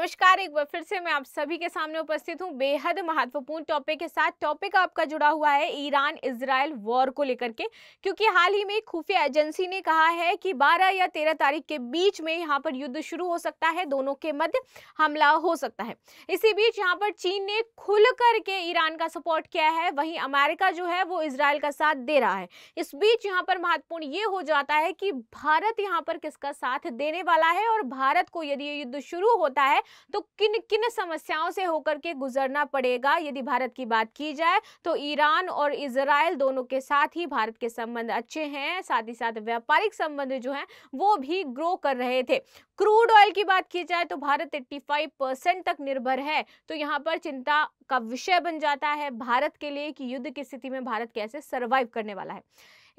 नमस्कार एक बार फिर से मैं आप सभी के सामने उपस्थित हूँ बेहद महत्वपूर्ण टॉपिक के साथ टॉपिक आपका जुड़ा हुआ है ईरान इसराइल वॉर को लेकर के क्योंकि हाल ही में खुफिया एजेंसी ने कहा है कि 12 या 13 तारीख के बीच में यहाँ पर युद्ध शुरू हो सकता है दोनों के मध्य हमला हो सकता है इसी बीच यहाँ पर चीन ने खुल करके ईरान का सपोर्ट किया है वहीं अमेरिका जो है वो इसराइल का साथ दे रहा है इस बीच यहाँ पर महत्वपूर्ण ये हो जाता है कि भारत यहाँ पर किसका साथ देने वाला है और भारत को यदि ये युद्ध शुरू होता है तो किन किन समस्याओं से होकर के गुजरना पड़ेगा यदि भारत की बात की जाए तो ईरान और इसराइल दोनों के साथ ही भारत के संबंध अच्छे हैं साथ ही साथ व्यापारिक संबंध जो है वो भी ग्रो कर रहे थे क्रूड ऑयल की बात की जाए तो भारत फाइव परसेंट तक निर्भर है तो यहाँ पर चिंता का विषय बन जाता है भारत के लिए कि युद्ध की स्थिति में भारत कैसे सर्वाइव करने वाला है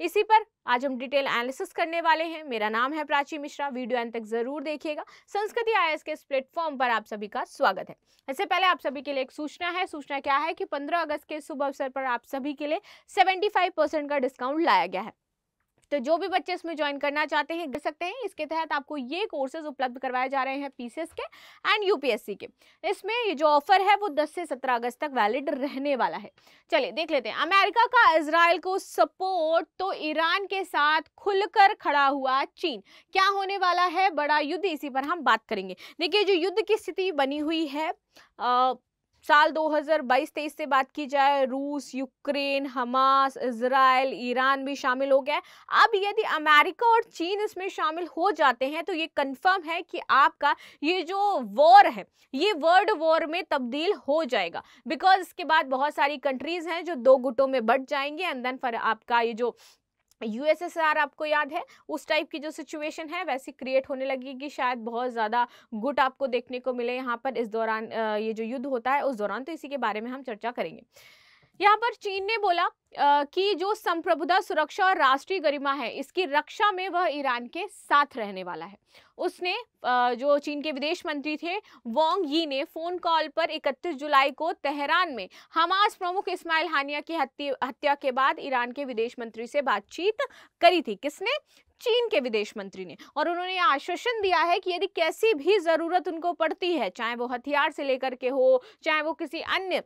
इसी पर आज हम डिटेल एनालिसिस करने वाले हैं मेरा नाम है प्राची मिश्रा वीडियो अंत तक जरूर देखिएगा संस्कृति आई के इस प्लेटफॉर्म पर आप सभी का स्वागत है इससे पहले आप सभी के लिए एक सूचना है सूचना क्या है कि 15 अगस्त के शुभ अवसर पर आप सभी के लिए 75 परसेंट का डिस्काउंट लाया गया है तो जो भी बच्चे इसमें ज्वाइन करना चाहते हैं कर सकते हैं इसके तहत आपको ये कोर्सेज उपलब्ध करवाए जा रहे हैं पीसीएस के एंड यूपीएससी के इसमें जो ऑफर है वो 10 से 17 अगस्त तक वैलिड रहने वाला है चलिए देख लेते हैं अमेरिका का इसराइल को सपोर्ट तो ईरान के साथ खुलकर खड़ा हुआ चीन क्या होने वाला है बड़ा युद्ध इसी पर हम बात करेंगे देखिए जो युद्ध की स्थिति बनी हुई है आ, साल 2022-23 से बात की जाए रूस यूक्रेन हमास इसराइल ईरान भी शामिल हो गया अब यदि अमेरिका और चीन इसमें शामिल हो जाते हैं तो ये कंफर्म है कि आपका ये जो वॉर है ये वर्ल्ड वॉर में तब्दील हो जाएगा बिकॉज इसके बाद बहुत सारी कंट्रीज़ हैं जो दो गुटों में बट जाएंगे एंड देन फिर आपका ये जो यूएसएसआर आपको याद है उस टाइप की जो सिचुएशन है वैसी क्रिएट होने लगेगी शायद बहुत ज़्यादा गुट आपको देखने को मिले यहाँ पर इस दौरान ये जो युद्ध होता है उस दौरान तो इसी के बारे में हम चर्चा करेंगे यहाँ पर चीन ने बोला कि जो संप्रभुता सुरक्षा और राष्ट्रीय गरिमा है इसकी रक्षा में वह ईरान के साथ रहने वाला है उसने जो चीन के विदेश मंत्री थे वोंग यी ने फ़ोन कॉल पर 31 जुलाई को तेहरान में हमास प्रमुख इस्माइल हानिया की हत्या के बाद ईरान के विदेश मंत्री से बातचीत करी थी किसने चीन के विदेश मंत्री ने और उन्होंने आश्वासन दिया है कि यदि कैसी भी ज़रूरत उनको पड़ती है चाहे वो हथियार से लेकर के हो चाहे वो किसी अन्य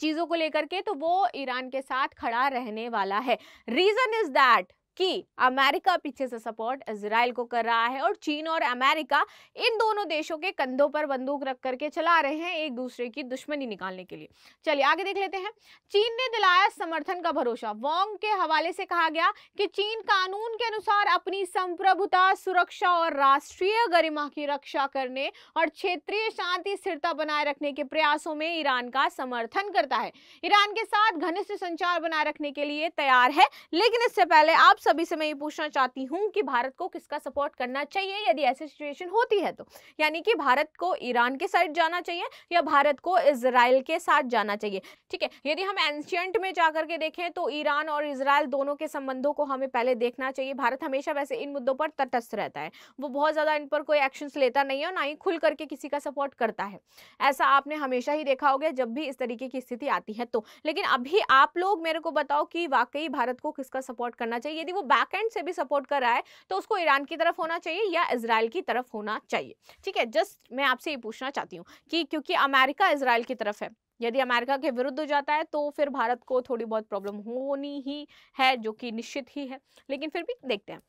चीज़ों को लेकर के तो वो ईरान के साथ खड़ा रहने वाला है रीज़न इज़ दैट कि अमेरिका पीछे से सपोर्ट इसराइल को कर रहा है और चीन और अमेरिका इन दोनों देशों के कंधों पर बंदूक रख करके चला रहे हैं एक दूसरे की दुश्मनी निकालने के लिए चलिए आगे देख लेते हैं चीन ने दिलाया समर्थन का भरोसा वोंग के हवाले से कहा गया कि चीन कानून के अनुसार अपनी संप्रभुता सुरक्षा और राष्ट्रीय गरिमा की रक्षा करने और क्षेत्रीय शांति स्थिरता बनाए रखने के प्रयासों में ईरान का समर्थन करता है ईरान के साथ घनिष्ठ संचार बनाए रखने के लिए तैयार है लेकिन इससे पहले आप सभी से मैं ये पूछना चाहती हूँ कि भारत को किसका सपोर्ट करना चाहिए यदि ऐसी सिचुएशन होती है तो यानी कि भारत को ईरान के साइड जाना चाहिए या भारत को इसराइल के साथ जाना चाहिए ठीक है यदि हम एंशियंट में जा करके देखें तो ईरान और इसराइल दोनों के संबंधों को हमें पहले देखना चाहिए भारत हमेशा वैसे इन मुद्दों पर तटस्थ रहता है वो बहुत ज़्यादा इन पर कोई एक्शन लेता नहीं है और ना ही खुल करके किसी का सपोर्ट करता है ऐसा आपने हमेशा ही देखा होगा जब भी इस तरीके की स्थिति आती है तो लेकिन अभी आप लोग मेरे को बताओ कि वाकई भारत को किसका सपोर्ट करना चाहिए यदि वो बैक एंड से भी सपोर्ट कर रहा है तो उसको ईरान की तरफ होना चाहिए या इसराइल की तरफ होना चाहिए ठीक है जस्ट मैं आपसे ये पूछना चाहती हूँ कि क्योंकि अमेरिका इसराइल की तरफ है यदि अमेरिका के विरुद्ध हो जाता है तो फिर भारत को थोड़ी बहुत प्रॉब्लम होनी ही है जो कि निश्चित ही है लेकिन फिर भी देखते हैं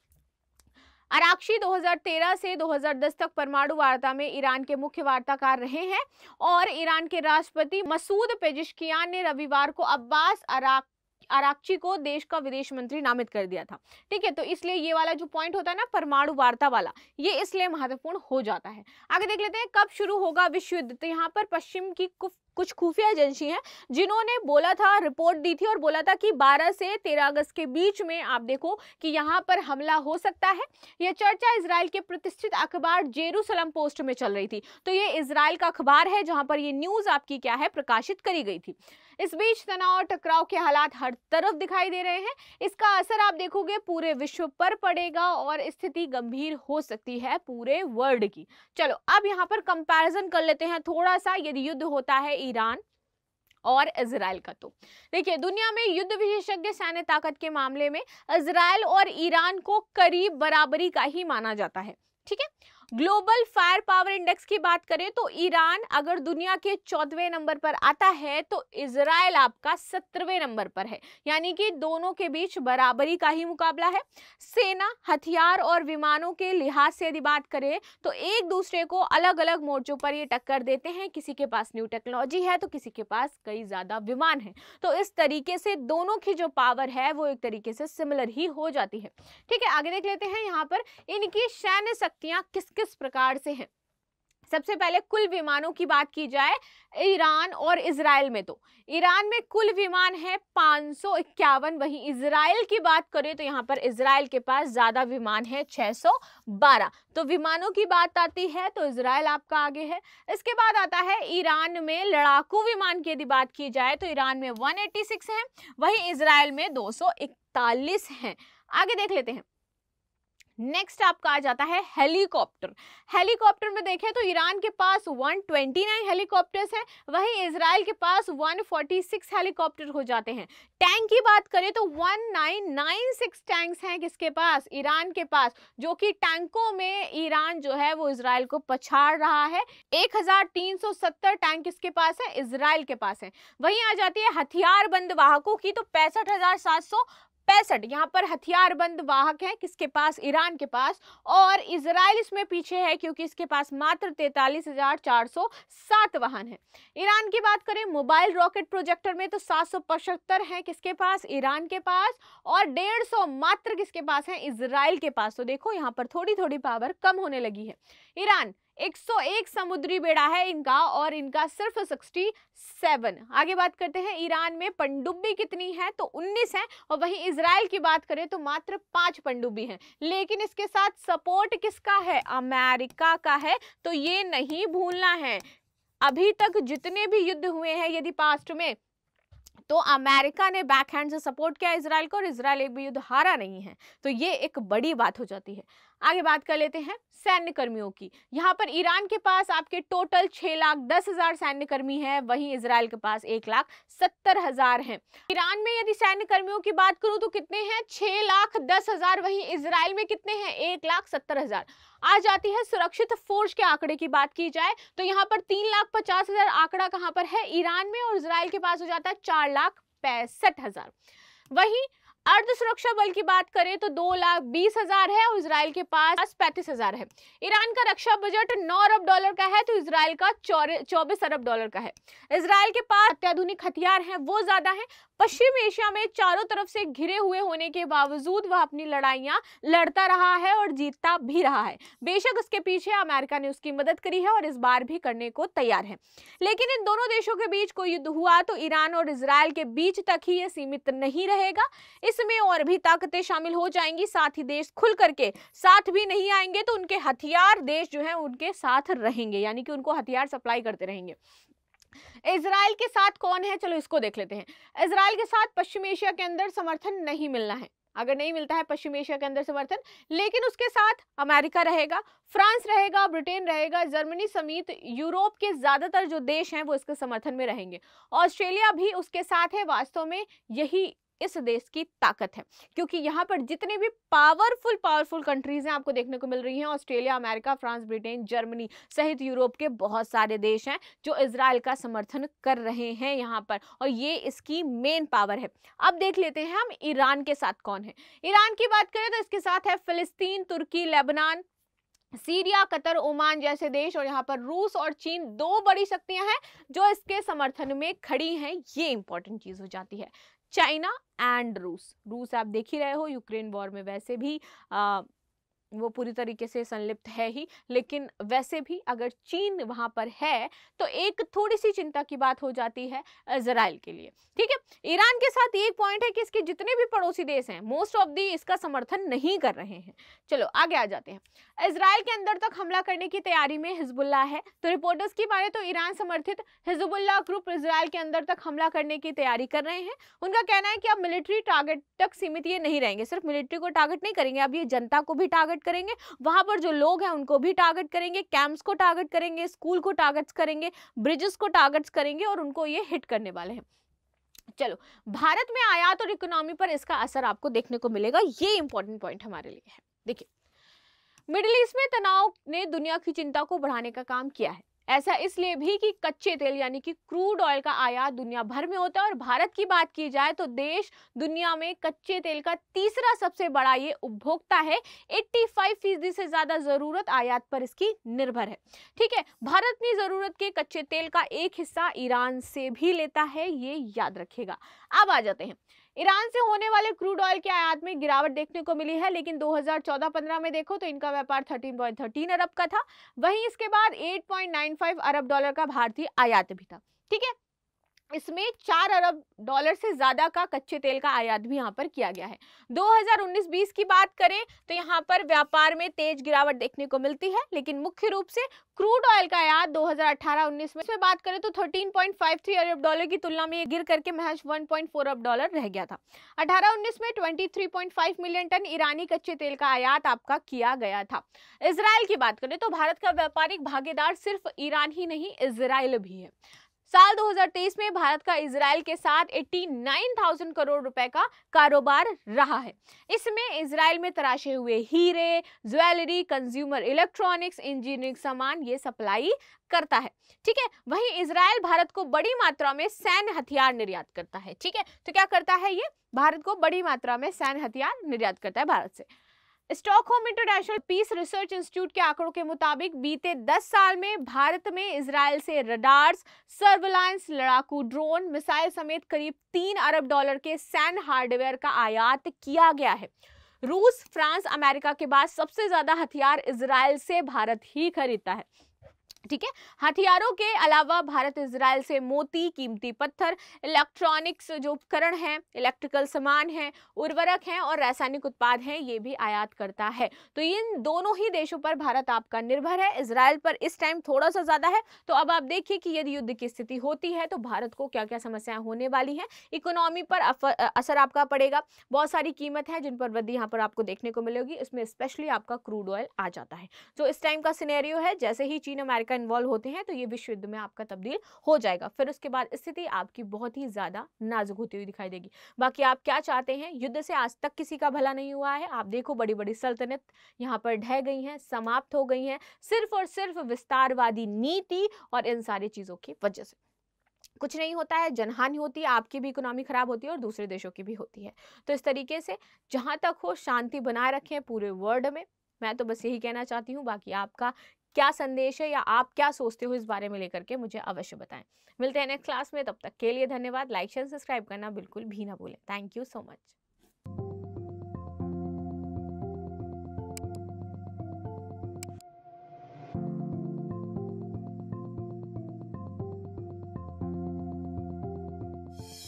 अराक्षी 2013 से 2010 तक परमाणु वार्ता में ईरान के मुख्य वार्ताकार रहे हैं और ईरान के राष्ट्रपति मसूद पेजिशकियान ने रविवार को अब्बास अराक आराक्षी को देश का विदेश मंत्री नामित कर दिया था ठीक है तो इसलिए ये वाला जो पॉइंट होता है ना परमाणु वार्ता वाला ये इसलिए महत्वपूर्ण हो जाता है आगे देख लेते हैं कब शुरू होगा विश्व युद्ध तो यहाँ पर पश्चिम की कुछ खुफिया एजेंसी हैं जिन्होंने बोला था रिपोर्ट दी थी और बोला था कि 12 से 13 अगस्त के बीच में आप देखो कि यहाँ पर हमला हो सकता है यह चर्चा इसराइल के प्रतिष्ठित अखबार जेरूसलम पोस्ट में चल रही थी तो ये इसराइल का अखबार है जहाँ पर ये न्यूज़ आपकी क्या है प्रकाशित करी गई थी इस बीच तनाव और टकराव के हालात हर तरफ दिखाई दे रहे हैं इसका असर आप देखोगे पूरे विश्व पर पड़ेगा और स्थिति गंभीर हो सकती है पूरे वर्ल्ड की चलो अब यहाँ पर कंपैरिजन कर लेते हैं थोड़ा सा यदि युद्ध होता है ईरान और इसराइल का तो देखिए दुनिया में युद्ध विशेषज्ञ सैन्य ताकत के मामले में इसराइल और ईरान को करीब बराबरी का ही माना जाता है ठीक है ग्लोबल फायर पावर इंडेक्स की बात करें तो ईरान अगर दुनिया के चौदहवें नंबर पर आता है तो इसराइल आपका सत्रहवें नंबर पर है यानी कि दोनों के बीच बराबरी का ही मुकाबला है सेना हथियार और विमानों के लिहाज से यदि बात करें तो एक दूसरे को अलग अलग मोर्चों पर ये टक्कर देते हैं किसी के पास न्यू टेक्नोलॉजी है तो किसी के पास कई ज़्यादा विमान है तो इस तरीके से दोनों की जो पावर है वो एक तरीके से सिमिलर ही हो जाती है ठीक है आगे देख लेते हैं यहाँ पर इनकी सैन्य शक्तियाँ किस किस प्रकार से हैं सबसे पहले कुल विमानों की बात की जाए ईरान और इसराइल में तो ईरान में कुल विमान है पाँच सौ इक्यावन वहीं इसराइल की बात करें तो यहाँ पर इसराइल के पास ज़्यादा विमान है 612 तो विमानों की बात आती है तो इसराइल आपका आगे है इसके बाद आता है ईरान में लड़ाकू विमान की यदि बात की जाए तो ईरान में 186 है वहीं इसराइल में दो हैं आगे देख लेते हैं नेक्स्ट आपका आ जाता है हेलीकॉप्टर हेलीकॉप्टर में देखें तो ईरान के पास 129 हेलीकॉप्टर्स हैं वहीं इसराइल के पास 146 हेलीकॉप्टर हो जाते हैं टैंक की बात करें तो 1996 टैंक्स हैं किसके पास ईरान के पास जो कि टैंकों में ईरान जो है वो इसराइल को पछाड़ रहा है 1370 टैंक किसके पास है इसराइल के पास है वहीं आ जाती है हथियारबंद वाहकों की तो पैंसठ पैंसठ यहाँ पर हथियारबंद वाहक हैं किसके पास ईरान के पास और इसराइल इसमें पीछे है क्योंकि इसके पास मात्र तैतालीस हजार चार सौ सात वाहन है ईरान की बात करें मोबाइल रॉकेट प्रोजेक्टर में तो सात सौ पचहत्तर है किसके पास ईरान के पास और डेढ़ सौ मात्र किसके पास है इसराइल के पास तो देखो यहाँ पर थोड़ी थोड़ी पावर कम होने लगी है ईरान 101 समुद्री बेड़ा है इनका और इनका सिर्फ 67 आगे बात करते हैं ईरान में पंडुब्बी कितनी है तो 19 है और वहीं इसराइल की बात करें तो मात्र पांच पंडुब्बी हैं लेकिन इसके साथ सपोर्ट किसका है अमेरिका का है तो ये नहीं भूलना है अभी तक जितने भी युद्ध हुए हैं यदि पास्ट में तो अमेरिका ने बैकहैंड से सपोर्ट किया इसराइल को और इसराइल एक भी युद्ध हारा नहीं है तो ये एक बड़ी बात हो जाती है आगे बात कर लेते हैं सैन्य कर्मियों की यहाँ पर ईरान के पास आपके टोटल छह लाख दस हजार सैन्य कर्मी है वहीं इसराइल के पास एक लाख सत्तर हजार है ईरान में यदि सैन्य कर्मियों की बात करूं तो कितने हैं छह लाख दस हजार वही इसराइल में कितने हैं एक लाख सत्तर हजार आ जाती है सुरक्षित फोर्स के आंकड़े की बात की जाए तो यहाँ पर तीन लाख पचास हजार आंकड़ा कहाँ पर है ईरान में और इसराइल के पास हो जाता है चार लाख पैंसठ हजार वही अर्ध सुरक्षा बल की बात करें तो दो लाख बीस हजार है और इसराइल के पास पैंतीस हजार है ईरान का रक्षा बजट नौ अरब डॉलर का है तो इसराइल का चौबीस अरब डॉलर का है इसराइल के पास अत्याधुनिक हथियार हैं वो ज्यादा है पश्चिम एशिया में चारों तरफ से घिरे हुए होने के बावजूद वह अपनी लड़ाइयां लड़ता रहा है और जीतता भी रहा है बेशक उसके पीछे अमेरिका ने उसकी मदद करी है और इस बार भी करने को तैयार है लेकिन इन दोनों देशों के बीच कोई युद्ध हुआ तो ईरान और इसराइल के बीच तक ही यह सीमित नहीं रहेगा इसमें और भी ताकतें शामिल हो जाएंगी साथ ही देश खुल करके साथ भी नहीं आएंगे तो उनके हथियार देश जो है उनके साथ रहेंगे यानी कि उनको हथियार सप्लाई करते रहेंगे इसराइल के साथ कौन है चलो इसको देख लेते हैं इसराइल के साथ पश्चिम एशिया के अंदर समर्थन नहीं मिलना है अगर नहीं मिलता है पश्चिम एशिया के अंदर समर्थन लेकिन उसके साथ अमेरिका रहेगा फ्रांस रहेगा ब्रिटेन रहेगा जर्मनी समेत यूरोप के ज़्यादातर जो देश हैं वो इसके समर्थन में रहेंगे ऑस्ट्रेलिया भी उसके साथ है वास्तव में यही इस देश की ताकत है क्योंकि यहाँ पर जितने भी पावरफुल पावरफुल कंट्रीज हैं आपको देखने को मिल रही हैं Australia America France Britain Germany सहित यूरोप के बहुत सारे देश हैं जो इसराइल का समर्थन कर रहे हैं यहाँ पर और ये इसकी मेन पावर है अब देख लेते हैं हम ईरान के साथ कौन है ईरान की बात करें तो इसके साथ है फिलिस्तीन तुर्की लेबनान सीरिया कतर ओमान जैसे देश और यहाँ पर रूस और चीन दो बड़ी शक्तियां हैं जो इसके समर्थन में खड़ी हैं ये इंपॉर्टेंट चीज़ हो जाती है चाइना एंड रूस रूस आप देख ही रहे हो यूक्रेन वॉर में वैसे भी आ, वो पूरी तरीके से संलिप्त है ही लेकिन वैसे भी अगर चीन वहाँ पर है तो एक थोड़ी सी चिंता की बात हो जाती है इसराइल के लिए ठीक है ईरान के साथ एक पॉइंट है कि इसके जितने भी पड़ोसी देश हैं मोस्ट ऑफ दी इसका समर्थन नहीं कर रहे हैं चलो आगे आ जाते हैं इसराइल के अंदर तक हमला करने की तैयारी में हिजबुल्ला है तो रिपोर्टर्स की बारे तो ईरान समर्थित हिजबुल्ला ग्रुप इसराइल के अंदर तक हमला करने की तैयारी कर रहे हैं उनका कहना है कि अब मिलिट्री टारगेट तक सीमित ये नहीं रहेंगे सिर्फ मिलिट्री को टारगेट नहीं करेंगे अब ये जनता को भी टारगेट टारगेट करेंगे वहां पर जो लोग हैं उनको भी टारगेट करेंगे कैंप्स को टारगेट करेंगे स्कूल को टारगेट्स करेंगे ब्रिजेस को टारगेट्स करेंगे और उनको ये हिट करने वाले हैं चलो भारत में आयात और इकोनॉमी पर इसका असर आपको देखने को मिलेगा ये इंपॉर्टेंट पॉइंट हमारे लिए है देखिए मिडिल ईस्ट में तनाव ने दुनिया की चिंता को बढ़ाने का काम किया है ऐसा इसलिए भी कि कच्चे तेल यानी कि क्रूड ऑयल का आयात दुनिया भर में होता है और भारत की बात की जाए तो देश दुनिया में कच्चे तेल का तीसरा सबसे बड़ा ये उपभोक्ता है 85 फीसदी से ज़्यादा ज़रूरत आयात पर इसकी निर्भर है ठीक है भारत अपनी ज़रूरत के कच्चे तेल का एक हिस्सा ईरान से भी लेता है ये याद रखेगा अब आ जाते हैं ईरान से होने वाले क्रूड ऑयल के आयात में गिरावट देखने को मिली है लेकिन 2014-15 में देखो तो इनका व्यापार 13.13 अरब का था वहीं इसके बाद 8.95 अरब डॉलर का भारतीय आयात भी था ठीक है इसमें चार अरब डॉलर से ज़्यादा का कच्चे तेल का आयात भी यहाँ पर किया गया है 2019-20 की बात करें तो यहाँ पर व्यापार में तेज गिरावट देखने को मिलती है लेकिन मुख्य रूप से क्रूड ऑयल का आयात 2018-19 में इसमें बात करें तो 13.53 अरब डॉलर की तुलना में ये गिर करके महज 1.4 अरब डॉलर रह गया था अठारह उन्नीस में ट्वेंटी मिलियन टन ईरानी कच्चे तेल का आयात आपका किया गया था इसराइल की बात करें तो भारत का व्यापारिक भागीदार सिर्फ ईरान ही नहीं इसराइल भी है साल 2023 में भारत का इसराइल के साथ 89,000 करोड़ रुपए का कारोबार रहा है इसमें इसराइल में तराशे हुए हीरे ज्वेलरी कंज्यूमर इलेक्ट्रॉनिक्स इंजीनियरिंग सामान ये सप्लाई करता है ठीक है वहीं इसराइल भारत को बड़ी मात्रा में सैन्य हथियार निर्यात करता है ठीक है तो क्या करता है ये भारत को बड़ी मात्रा में सैन्य हथियार निर्यात करता है भारत से Stockholm International Peace Research Institute के आंकड़ों के मुताबिक बीते 10 साल में भारत में इसराइल से रडार्स सर्विलांस लड़ाकू ड्रोन मिसाइल समेत करीब तीन अरब डॉलर के सैन हार्डवेयर का आयात किया गया है रूस फ्रांस अमेरिका के बाद सबसे ज्यादा हथियार इसराइल से भारत ही खरीदता है ठीक है हथियारों के अलावा भारत इसराइल से मोती कीमती पत्थर इलेक्ट्रॉनिक्स जो उपकरण हैं इलेक्ट्रिकल सामान हैं उर्वरक हैं और रासायनिक उत्पाद हैं ये भी आयात करता है तो इन दोनों ही देशों पर भारत आपका निर्भर है इसराइल पर इस टाइम थोड़ा सा ज़्यादा है तो अब आप देखिए कि यदि युद्ध की स्थिति होती है तो भारत को क्या क्या समस्याएं होने वाली हैं इकोनॉमी पर असर आपका पड़ेगा बहुत सारी कीमत है जिन पर वृद्धि यहाँ पर आपको देखने को मिलेगी इसमें स्पेशली आपका क्रूड ऑयल आ जाता है जो तो इस टाइम का सिनेरियो है जैसे ही चीन अमेरिका आपका इन्वॉल्व होते हैं तो ये विश्व युद्ध में आपका तब्दील हो जाएगा फिर उसके बाद स्थिति आपकी बहुत ही ज़्यादा नाजुक होती हुई दिखाई देगी बाकी आप क्या चाहते हैं युद्ध से आज तक किसी का भला नहीं हुआ है आप देखो बड़ी बड़ी सल्तनत यहाँ पर ढह गई हैं समाप्त हो गई हैं सिर्फ और सिर्फ विस्तारवादी नीति और इन सारी चीज़ों की वजह से कुछ नहीं होता है जनहानि होती है आपकी भी इकोनॉमी खराब होती है और दूसरे देशों की भी होती है तो इस तरीके से जहां तक हो शांति बनाए रखें पूरे वर्ल्ड में मैं तो बस यही कहना चाहती हूँ बाकी आपका क्या संदेश है या आप क्या सोचते हो इस बारे में लेकर के मुझे अवश्य बताएं मिलते हैं नेक्स्ट क्लास में तब तक के लिए धन्यवाद लाइक शेयर सब्सक्राइब करना बिल्कुल भी ना भूलें थैंक यू सो मच